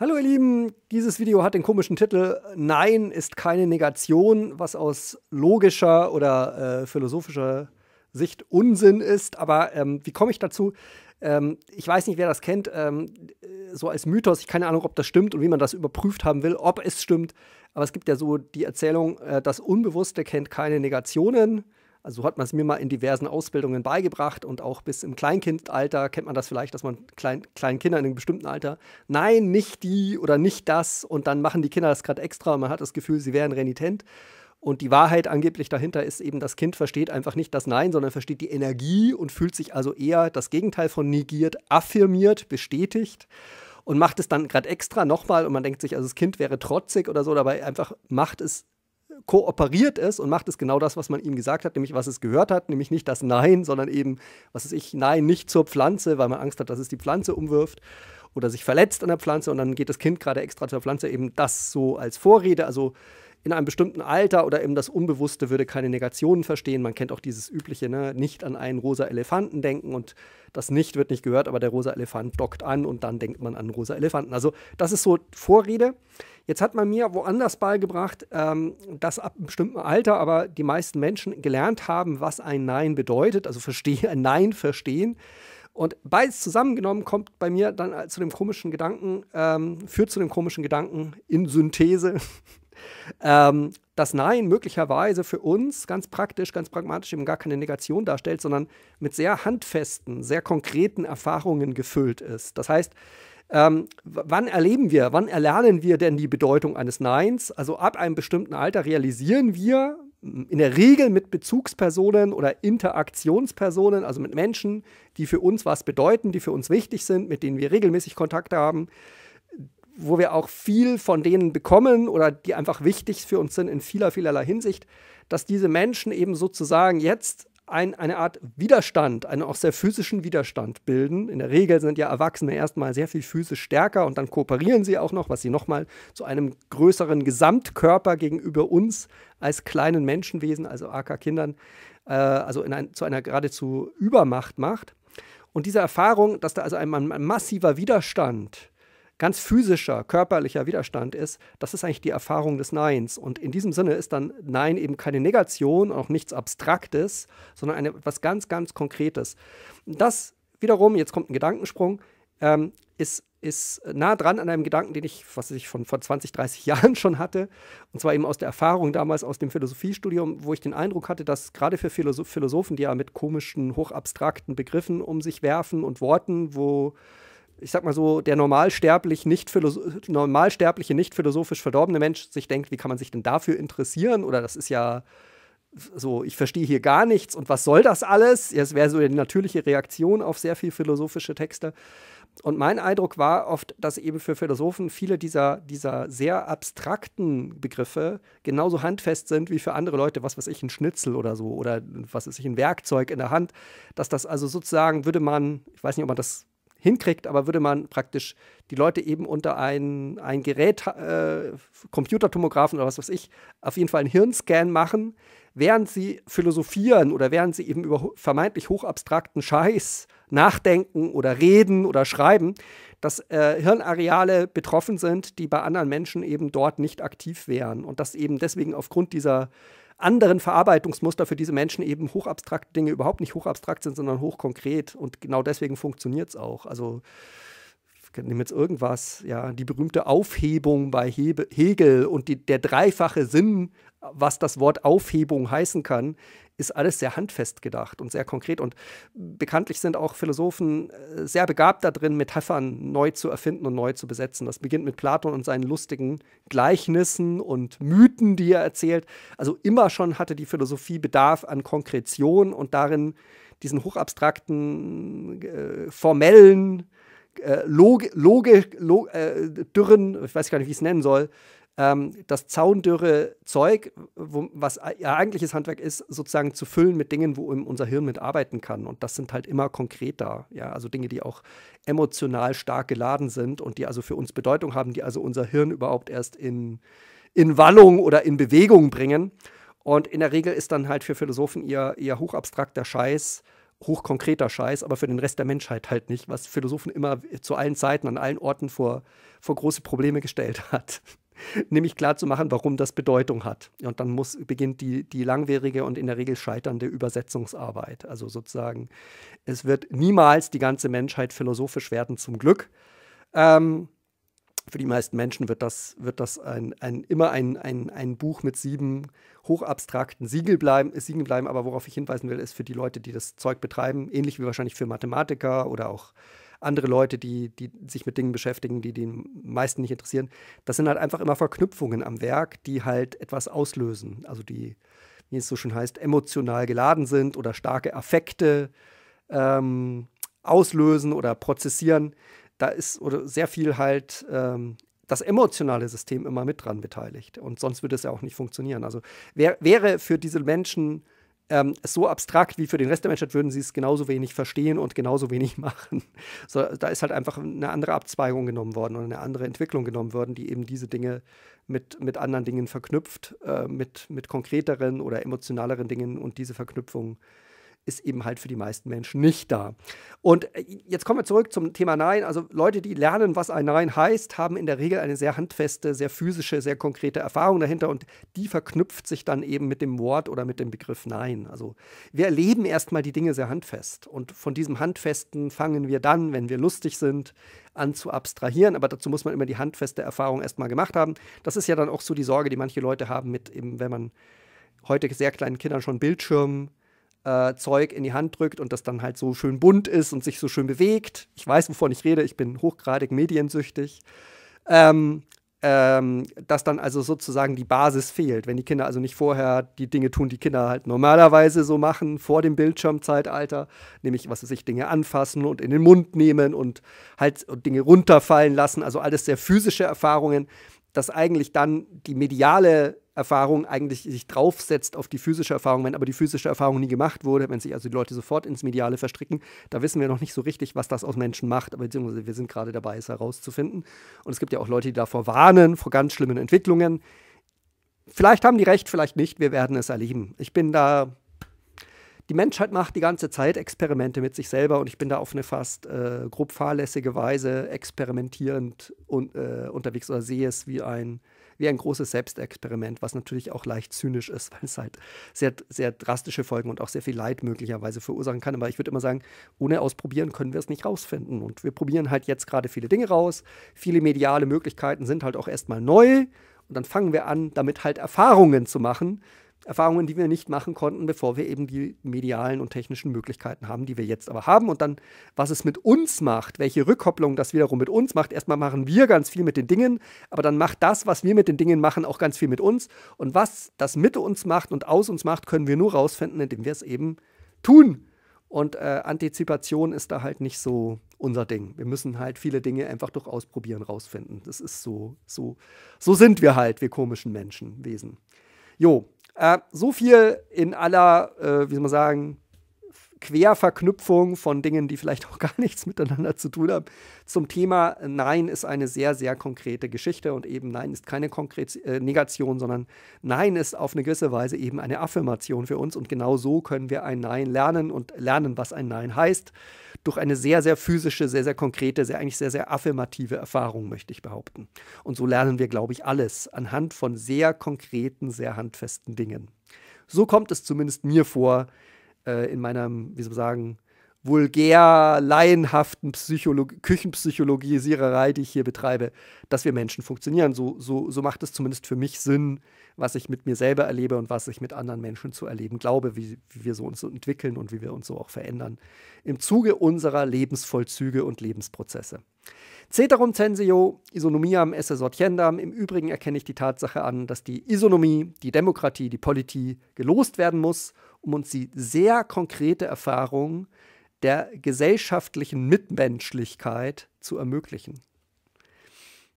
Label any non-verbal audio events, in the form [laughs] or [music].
Hallo ihr Lieben, dieses Video hat den komischen Titel Nein ist keine Negation, was aus logischer oder äh, philosophischer Sicht Unsinn ist. Aber ähm, wie komme ich dazu? Ähm, ich weiß nicht, wer das kennt, ähm, so als Mythos, ich keine Ahnung, ob das stimmt und wie man das überprüft haben will, ob es stimmt. Aber es gibt ja so die Erzählung, äh, das Unbewusste kennt keine Negationen. Also so hat man es mir mal in diversen Ausbildungen beigebracht und auch bis im Kleinkindalter kennt man das vielleicht, dass man klein, kleinen Kindern in einem bestimmten Alter, nein, nicht die oder nicht das und dann machen die Kinder das gerade extra und man hat das Gefühl, sie wären renitent. Und die Wahrheit angeblich dahinter ist eben, das Kind versteht einfach nicht das Nein, sondern versteht die Energie und fühlt sich also eher das Gegenteil von negiert, affirmiert, bestätigt und macht es dann gerade extra nochmal und man denkt sich, also das Kind wäre trotzig oder so, dabei einfach macht es kooperiert es und macht es genau das, was man ihm gesagt hat, nämlich was es gehört hat, nämlich nicht das Nein, sondern eben, was ist ich, Nein nicht zur Pflanze, weil man Angst hat, dass es die Pflanze umwirft oder sich verletzt an der Pflanze und dann geht das Kind gerade extra zur Pflanze, eben das so als Vorrede, also in einem bestimmten Alter oder eben das Unbewusste würde keine Negationen verstehen. Man kennt auch dieses übliche, ne? nicht an einen rosa Elefanten denken und das nicht wird nicht gehört, aber der rosa Elefant dockt an und dann denkt man an einen rosa Elefanten. Also das ist so Vorrede. Jetzt hat man mir woanders beigebracht, ähm, dass ab einem bestimmten Alter aber die meisten Menschen gelernt haben, was ein Nein bedeutet, also verstehe, [laughs] Nein verstehen. Und beides zusammengenommen kommt bei mir dann äh, zu dem komischen Gedanken, ähm, führt zu dem komischen Gedanken in Synthese, [laughs] ähm, dass Nein möglicherweise für uns ganz praktisch, ganz pragmatisch eben gar keine Negation darstellt, sondern mit sehr handfesten, sehr konkreten Erfahrungen gefüllt ist. Das heißt, ähm, wann erleben wir, wann erlernen wir denn die Bedeutung eines Neins? Also ab einem bestimmten Alter realisieren wir, in der Regel mit Bezugspersonen oder Interaktionspersonen, also mit Menschen, die für uns was bedeuten, die für uns wichtig sind, mit denen wir regelmäßig Kontakt haben, wo wir auch viel von denen bekommen oder die einfach wichtig für uns sind in vieler, vielerlei Hinsicht, dass diese Menschen eben sozusagen jetzt ein, eine Art Widerstand, einen auch sehr physischen Widerstand bilden. In der Regel sind ja Erwachsene erstmal sehr viel physisch stärker und dann kooperieren sie auch noch, was sie nochmal zu einem größeren Gesamtkörper gegenüber uns als kleinen Menschenwesen, also AK-Kindern, äh, also ein, zu einer geradezu Übermacht macht. Und diese Erfahrung, dass da also ein, ein massiver Widerstand ganz physischer, körperlicher Widerstand ist, das ist eigentlich die Erfahrung des Neins. Und in diesem Sinne ist dann Nein eben keine Negation, auch nichts Abstraktes, sondern eine, etwas ganz, ganz Konkretes. Das wiederum, jetzt kommt ein Gedankensprung, ähm, ist, ist nah dran an einem Gedanken, den ich, was ich von vor 20, 30 [laughs] Jahren schon hatte, und zwar eben aus der Erfahrung damals aus dem Philosophiestudium, wo ich den Eindruck hatte, dass gerade für Philosoph Philosophen, die ja mit komischen, hochabstrakten Begriffen um sich werfen und Worten, wo ich sag mal so, der normalsterblich nicht normalsterbliche, nicht philosophisch verdorbene Mensch sich denkt, wie kann man sich denn dafür interessieren? Oder das ist ja so, ich verstehe hier gar nichts und was soll das alles? Es wäre so die natürliche Reaktion auf sehr viel philosophische Texte. Und mein Eindruck war oft, dass eben für Philosophen viele dieser, dieser sehr abstrakten Begriffe genauso handfest sind wie für andere Leute, was weiß ich, ein Schnitzel oder so oder was weiß ich, ein Werkzeug in der Hand. Dass das also sozusagen würde man, ich weiß nicht, ob man das hinkriegt, aber würde man praktisch die Leute eben unter ein, ein Gerät, äh, Computertomographen oder was weiß ich, auf jeden Fall einen Hirnscan machen, während sie philosophieren oder während sie eben über vermeintlich hochabstrakten Scheiß nachdenken oder reden oder schreiben, dass äh, Hirnareale betroffen sind, die bei anderen Menschen eben dort nicht aktiv wären und dass eben deswegen aufgrund dieser anderen Verarbeitungsmuster für diese Menschen eben hochabstrakte Dinge überhaupt nicht hochabstrakt sind, sondern hochkonkret. Und genau deswegen funktioniert es auch. Also nehme jetzt irgendwas, ja, die berühmte Aufhebung bei Hebe, Hegel und die, der dreifache Sinn, was das Wort Aufhebung heißen kann, ist alles sehr handfest gedacht und sehr konkret. Und bekanntlich sind auch Philosophen äh, sehr begabt darin, Metaphern neu zu erfinden und neu zu besetzen. Das beginnt mit Platon und seinen lustigen Gleichnissen und Mythen, die er erzählt. Also immer schon hatte die Philosophie Bedarf an Konkretion und darin diesen hochabstrakten, äh, formellen äh, log, logisch, log, äh, dürren, ich weiß gar nicht, wie ich es nennen soll, ähm, das zaundürre Zeug, wo, was ja eigentliches Handwerk ist, sozusagen zu füllen mit Dingen, wo unser Hirn mitarbeiten kann. Und das sind halt immer konkreter, ja, also Dinge, die auch emotional stark geladen sind und die also für uns Bedeutung haben, die also unser Hirn überhaupt erst in, in Wallung oder in Bewegung bringen. Und in der Regel ist dann halt für Philosophen ihr, ihr hochabstrakter Scheiß hochkonkreter Scheiß, aber für den Rest der Menschheit halt nicht, was Philosophen immer zu allen Zeiten, an allen Orten vor, vor große Probleme gestellt hat. [laughs] Nämlich klar zu machen, warum das Bedeutung hat. Und dann muss, beginnt die, die langwierige und in der Regel scheiternde Übersetzungsarbeit. Also sozusagen, es wird niemals die ganze Menschheit philosophisch werden, zum Glück. Ähm, für die meisten Menschen wird das, wird das ein, ein, immer ein, ein, ein Buch mit sieben hochabstrakten Siegel bleiben, Siegeln bleiben. Aber worauf ich hinweisen will, ist für die Leute, die das Zeug betreiben, ähnlich wie wahrscheinlich für Mathematiker oder auch andere Leute, die, die sich mit Dingen beschäftigen, die den meisten nicht interessieren. Das sind halt einfach immer Verknüpfungen am Werk, die halt etwas auslösen. Also die, wie es so schön heißt, emotional geladen sind oder starke Affekte ähm, auslösen oder prozessieren da ist oder sehr viel halt ähm, das emotionale System immer mit dran beteiligt. Und sonst würde es ja auch nicht funktionieren. Also wär, wäre für diese Menschen ähm, so abstrakt wie für den Rest der Menschheit, würden sie es genauso wenig verstehen und genauso wenig [laughs] machen. So, da ist halt einfach eine andere Abzweigung genommen worden und eine andere Entwicklung genommen worden, die eben diese Dinge mit, mit anderen Dingen verknüpft, äh, mit, mit konkreteren oder emotionaleren Dingen und diese Verknüpfung ist eben halt für die meisten Menschen nicht da. Und äh, jetzt kommen wir zurück zum Thema Nein. Also Leute, die lernen, was ein Nein heißt, haben in der Regel eine sehr handfeste, sehr physische, sehr konkrete Erfahrung dahinter und die verknüpft sich dann eben mit dem Wort oder mit dem Begriff Nein. Also wir erleben erstmal die Dinge sehr handfest und von diesem Handfesten fangen wir dann, wenn wir lustig sind, an zu abstrahieren. Aber dazu muss man immer die handfeste Erfahrung erstmal gemacht haben. Das ist ja dann auch so die Sorge, die manche Leute haben mit eben, wenn man heute sehr kleinen Kindern schon Bildschirmen äh, Zeug in die Hand drückt und das dann halt so schön bunt ist und sich so schön bewegt. Ich weiß, wovon ich rede, ich bin hochgradig mediensüchtig. Ähm, ähm, dass dann also sozusagen die Basis fehlt. Wenn die Kinder also nicht vorher die Dinge tun, die Kinder halt normalerweise so machen, vor dem Bildschirmzeitalter, nämlich, was sie sich Dinge anfassen und in den Mund nehmen und halt Dinge runterfallen lassen, also alles sehr physische Erfahrungen, dass eigentlich dann die mediale Erfahrung eigentlich sich draufsetzt auf die physische Erfahrung, wenn aber die physische Erfahrung nie gemacht wurde, wenn sich also die Leute sofort ins Mediale verstricken, da wissen wir noch nicht so richtig, was das aus Menschen macht, aber beziehungsweise wir sind gerade dabei, es herauszufinden. Und es gibt ja auch Leute, die davor warnen, vor ganz schlimmen Entwicklungen. Vielleicht haben die recht, vielleicht nicht, wir werden es erleben. Ich bin da die Menschheit macht die ganze Zeit Experimente mit sich selber und ich bin da auf eine fast äh, grob fahrlässige Weise experimentierend un, äh, unterwegs oder sehe es wie ein wie ein großes Selbstexperiment, was natürlich auch leicht zynisch ist, [laughs] weil es halt sehr, sehr drastische Folgen und auch sehr viel Leid möglicherweise verursachen kann. Aber ich würde immer sagen, ohne Ausprobieren können wir es nicht rausfinden. Und wir probieren halt jetzt gerade viele Dinge raus. Viele mediale Möglichkeiten sind halt auch erstmal neu. Und dann fangen wir an, damit halt Erfahrungen zu machen, Erfahrungen, die wir nicht machen konnten, bevor wir eben die medialen und technischen Möglichkeiten haben, die wir jetzt aber haben. Und dann, was es mit uns macht, welche Rückkopplung das wiederum mit uns macht. Erstmal machen wir ganz viel mit den Dingen, aber dann macht das, was wir mit den Dingen machen, auch ganz viel mit uns. Und was das mit uns macht und aus uns macht, können wir nur rausfinden, indem wir es eben tun. Und äh, Antizipation ist da halt nicht so unser Ding. Wir müssen halt viele Dinge einfach durch Ausprobieren rausfinden. Das ist so, so, so sind wir halt, wir komischen Menschen, Wesen. Jo, äh, so viel in aller, äh, wie soll man sagen, Querverknüpfung von Dingen, die vielleicht auch gar nichts miteinander zu tun haben, zum Thema Nein ist eine sehr, sehr konkrete Geschichte und eben Nein ist keine konkrete äh, Negation, sondern Nein ist auf eine gewisse Weise eben eine Affirmation für uns und genau so können wir ein Nein lernen und lernen, was ein Nein heißt, durch eine sehr, sehr physische, sehr, sehr konkrete, sehr, eigentlich sehr, sehr affirmative Erfahrung, möchte ich behaupten. Und so lernen wir, glaube ich, alles anhand von sehr konkreten, sehr handfesten Dingen. So kommt es zumindest mir vor, äh, in meinem, wie soll man sagen, vulgär, laienhaften Küchenpsychologisiererei, die ich hier betreibe, dass wir Menschen funktionieren. So, so, so macht es zumindest für mich Sinn, was ich mit mir selber erlebe und was ich mit anderen Menschen zu erleben glaube, wie, wie wir so uns entwickeln und wie wir uns so auch verändern im Zuge unserer Lebensvollzüge und Lebensprozesse. Ceterum censeo isonomiam esse sortiendam. Im Übrigen erkenne ich die Tatsache an, dass die Isonomie, die Demokratie, die Politie gelost werden muss, um uns die sehr konkrete Erfahrung der gesellschaftlichen Mitmenschlichkeit zu ermöglichen.